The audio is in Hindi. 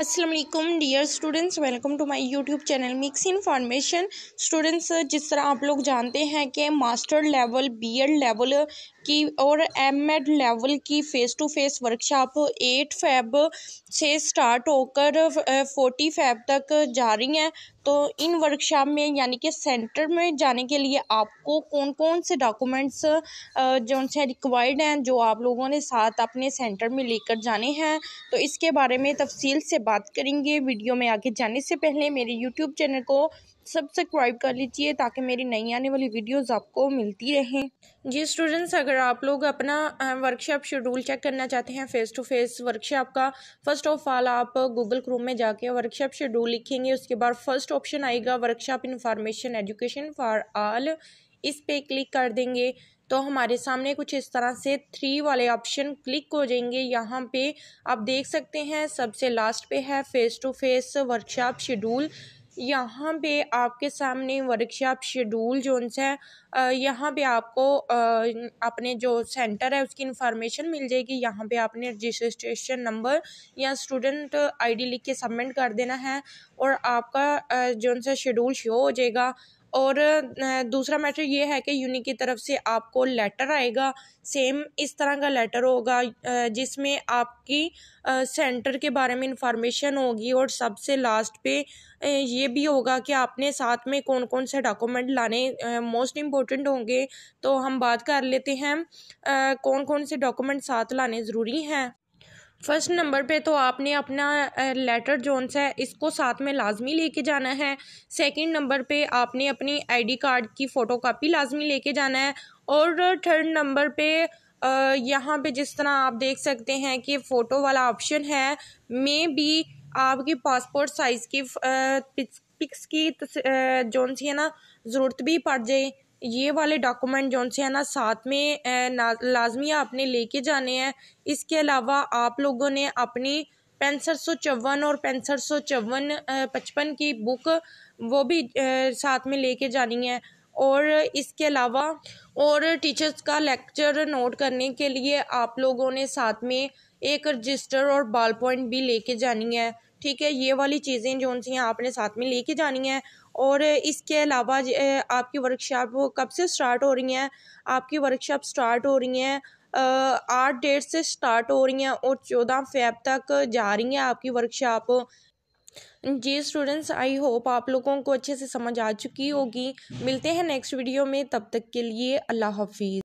Aslam dear students welcome to my YouTube channel mix information students जिस तरह आप लोग जानते हैं कि मास्टर लेवल एड लेवल की और एम एड लेवल की face to face workshop eight Feb से स्टार्ट होकर फोर्टी फैब तक जा रही हैं तो इन वर्कशॉप में यानी कि सेंटर में जाने के लिए आपको कौन कौन से डॉक्यूमेंट्स जो उनसे रिक्वायर्ड हैं जो आप लोगों ने साथ अपने सेंटर में लेकर जाने हैं तो इसके बारे में तफसील से बात करेंगे वीडियो में आगे जाने से पहले मेरे यूट्यूब चैनल को सब्सक्राइब कर लीजिए ताकि मेरी नई आने वाली वीडियोज़ आपको मिलती रहें जी स्टूडेंट्स अगर अगर आप लोग अपना वर्कशॉप शेड्यूल चेक करना चाहते हैं फेस टू फेस वर्कशॉप का फर्स्ट ऑफ ऑल आप गूगल क्रोम में जाके वर्कशॉप शेड्यूल लिखेंगे उसके बाद फर्स्ट ऑप्शन आएगा workshop information education for all इस पर क्लिक कर देंगे तो हमारे सामने कुछ इस तरह से थ्री वाले ऑप्शन क्लिक हो जाएंगे यहाँ पे आप देख सकते हैं सबसे लास्ट पे है face to face workshop schedule यहाँ पे आपके सामने वर्कशॉप शेड्यूल जोन्स है यहाँ पे आपको अपने जो सेंटर है उसकी इन्फॉर्मेशन मिल जाएगी यहाँ पे आपने रजिस्ट्रेशन नंबर या स्टूडेंट आईडी लिख के सबमिट कर देना है और आपका जो सा शेड्यूल शो हो जाएगा और दूसरा मैटर ये है कि यूनिक की तरफ से आपको लेटर आएगा सेम इस तरह का लेटर होगा जिसमें आपकी सेंटर के बारे में इंफॉर्मेशन होगी और सबसे लास्ट पे ये भी होगा कि आपने साथ में कौन कौन से डॉक्यूमेंट लाने मोस्ट इम्पोर्टेंट होंगे तो हम बात कर लेते हैं कौन कौन से डॉक्यूमेंट साथ लाने ज़रूरी हैं फर्स्ट नंबर पे तो आपने अपना लेटर जोन है इसको साथ में लाजमी लेके जाना है सेकंड नंबर पे आपने अपनी आईडी कार्ड की फ़ोटो कापी लाजमी लेके जाना है और थर्ड नंबर पे यहाँ पे जिस तरह आप देख सकते हैं कि फ़ोटो वाला ऑप्शन है मे बी आपकी पासपोर्ट साइज़ की पिक्स की जोन सी है ना ज़रूरत भी पड़ जाए ये वाले डॉक्यूमेंट जो से है ना साथ में लाजमी आपने लेके जाने हैं इसके अलावा आप लोगों ने अपनी पैंसठ सौ चौवन और पैंसठ सौ चौवन पचपन की बुक वो भी साथ में लेके जानी है और इसके अलावा और टीचर्स का लेक्चर नोट करने के लिए आप लोगों ने साथ में एक रजिस्टर और बाल पॉइंट भी लेके जानी है ठीक है ये वाली चीज़ें जो सी हैं आपने साथ में लेके जानी है और इसके अलावा आपकी वर्कशॉप कब से स्टार्ट हो रही हैं आपकी वर्कशॉप स्टार्ट हो रही हैं आठ डेट से स्टार्ट हो रही हैं और चौदह फेब तक जा रही हैं आपकी वर्कशॉप जी स्टूडेंट्स आई होप आप लोगों को अच्छे से समझ आ चुकी होगी मिलते हैं नेक्स्ट वीडियो में तब तक के लिए अल्लाह हाफिज़